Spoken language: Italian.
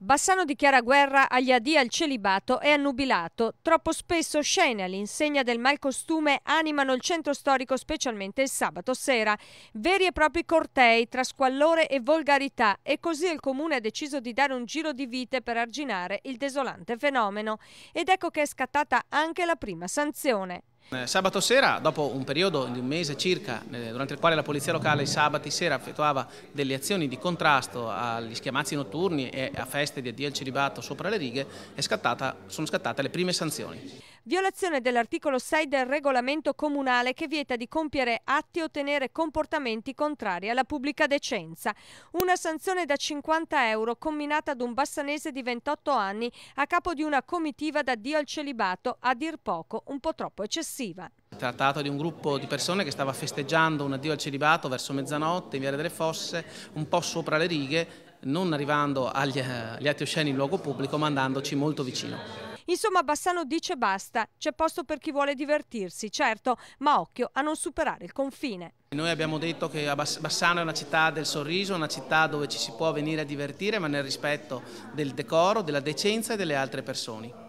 Bassano dichiara guerra agli adì al celibato e annubilato. Troppo spesso scene all'insegna del malcostume animano il centro storico specialmente il sabato sera. Veri e propri cortei tra squallore e volgarità e così il comune ha deciso di dare un giro di vite per arginare il desolante fenomeno. Ed ecco che è scattata anche la prima sanzione. Eh, sabato sera, dopo un periodo di un mese circa, eh, durante il quale la Polizia Locale sabati sera effettuava delle azioni di contrasto agli schiamazzi notturni e a feste di addio al celibato sopra le righe, scattata, sono scattate le prime sanzioni. Violazione dell'articolo 6 del regolamento comunale che vieta di compiere atti o tenere comportamenti contrari alla pubblica decenza. Una sanzione da 50 euro comminata ad un bassanese di 28 anni a capo di una comitiva da Dio al celibato, a dir poco un po' troppo eccessiva. Trattato di un gruppo di persone che stava festeggiando un addio al celibato verso mezzanotte in Viale delle Fosse, un po' sopra le righe, non arrivando agli, eh, agli atti osceni in luogo pubblico ma andandoci molto vicino. Insomma, Bassano dice basta, c'è posto per chi vuole divertirsi, certo, ma occhio a non superare il confine. Noi abbiamo detto che Bassano è una città del sorriso, una città dove ci si può venire a divertire, ma nel rispetto del decoro, della decenza e delle altre persone.